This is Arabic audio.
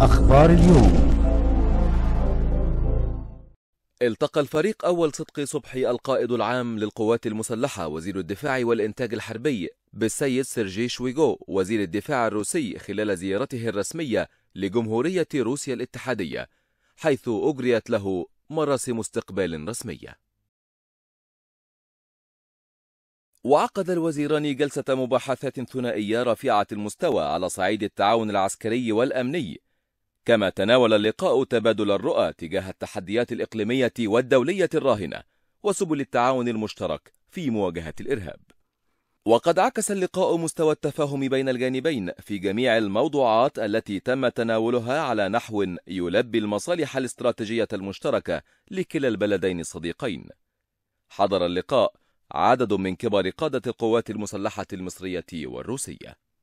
أخبار اليوم التقى الفريق أول صدقي صبحي القائد العام للقوات المسلحة وزير الدفاع والإنتاج الحربي بالسيد سيرجي شويغو وزير الدفاع الروسي خلال زيارته الرسمية لجمهورية روسيا الاتحادية حيث أجريت له مراسم استقبال رسمية وعقد الوزيران جلسة مباحثات ثنائية رفيعة المستوى على صعيد التعاون العسكري والأمني كما تناول اللقاء تبادل الرؤى تجاه التحديات الإقليمية والدولية الراهنة وسبل التعاون المشترك في مواجهة الإرهاب وقد عكس اللقاء مستوى التفاهم بين الجانبين في جميع الموضوعات التي تم تناولها على نحو يلبي المصالح الاستراتيجية المشتركة لكلا البلدين الصديقين حضر اللقاء عدد من كبار قادة القوات المسلحة المصرية والروسية